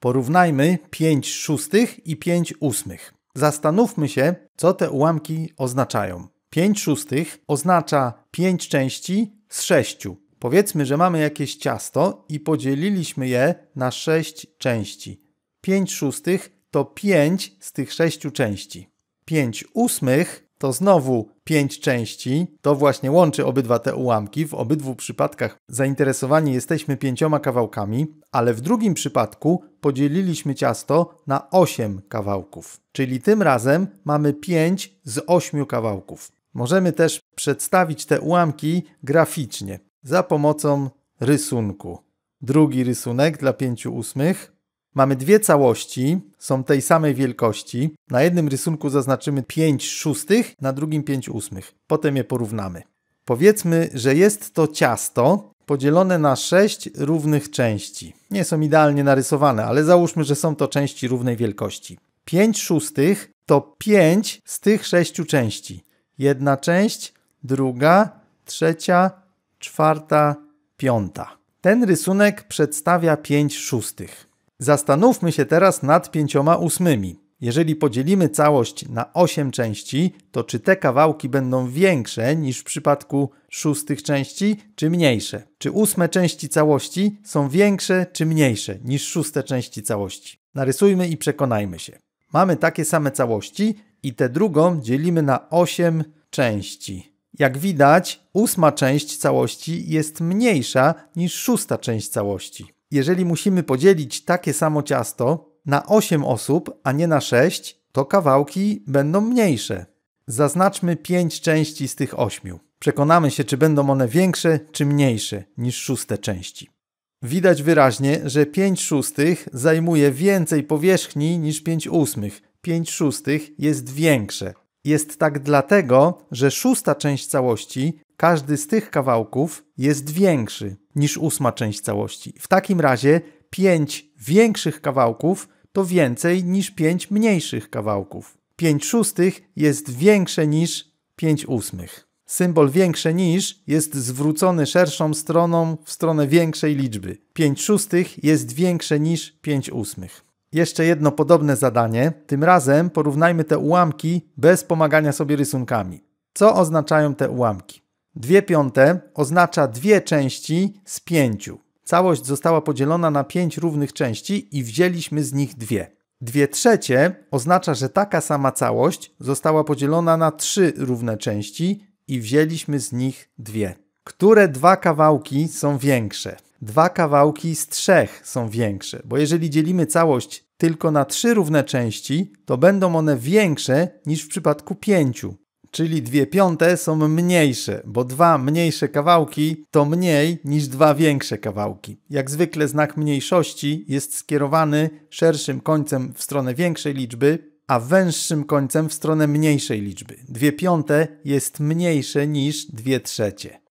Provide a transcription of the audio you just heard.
Porównajmy 5 szóstych i 5 ósmych. Zastanówmy się, co te ułamki oznaczają. 5 szóstych oznacza 5 części z 6. Powiedzmy, że mamy jakieś ciasto i podzieliliśmy je na 6 części. 5 szóstych to 5 z tych 6 części. 5 ósmych to znowu pięć części. To właśnie łączy obydwa te ułamki. W obydwu przypadkach zainteresowani jesteśmy pięcioma kawałkami, ale w drugim przypadku podzieliliśmy ciasto na osiem kawałków. Czyli tym razem mamy pięć z ośmiu kawałków. Możemy też przedstawić te ułamki graficznie za pomocą rysunku. Drugi rysunek dla pięciu ósmych Mamy dwie całości, są tej samej wielkości. Na jednym rysunku zaznaczymy 5 szóstych, na drugim 5 ósmych. Potem je porównamy. Powiedzmy, że jest to ciasto podzielone na 6 równych części. Nie są idealnie narysowane, ale załóżmy, że są to części równej wielkości. 5 szóstych to 5 z tych 6 części. Jedna część, druga, trzecia, czwarta, piąta. Ten rysunek przedstawia 5 szóstych. Zastanówmy się teraz nad pięcioma ósmymi. Jeżeli podzielimy całość na 8 części, to czy te kawałki będą większe niż w przypadku szóstych części, czy mniejsze? Czy ósme części całości są większe czy mniejsze niż szóste części całości? Narysujmy i przekonajmy się. Mamy takie same całości i tę drugą dzielimy na 8 części. Jak widać, ósma część całości jest mniejsza niż szósta część całości jeżeli musimy podzielić takie samo ciasto na 8 osób, a nie na 6, to kawałki będą mniejsze. Zaznaczmy 5 części z tych 8. Przekonamy się, czy będą one większe czy mniejsze niż szóste części. Widać wyraźnie, że 5 szóstych zajmuje więcej powierzchni niż 5 ósmych. 5 szóstych jest większe. Jest tak dlatego, że szósta część całości, każdy z tych kawałków, jest większy niż ósma część całości. W takim razie pięć większych kawałków to więcej niż pięć mniejszych kawałków. Pięć szóstych jest większe niż pięć ósmych. Symbol większe niż jest zwrócony szerszą stroną w stronę większej liczby. 5 szóstych jest większe niż 5 ósmych. Jeszcze jedno podobne zadanie. Tym razem porównajmy te ułamki bez pomagania sobie rysunkami. Co oznaczają te ułamki? Dwie piąte oznacza dwie części z pięciu. Całość została podzielona na pięć równych części i wzięliśmy z nich dwie. Dwie trzecie oznacza, że taka sama całość została podzielona na trzy równe części i wzięliśmy z nich dwie. Które dwa kawałki są większe? Dwa kawałki z trzech są większe, bo jeżeli dzielimy całość tylko na trzy równe części, to będą one większe niż w przypadku pięciu czyli dwie piąte są mniejsze, bo dwa mniejsze kawałki to mniej niż dwa większe kawałki. Jak zwykle znak mniejszości jest skierowany szerszym końcem w stronę większej liczby, a węższym końcem w stronę mniejszej liczby. Dwie piąte jest mniejsze niż dwie trzecie.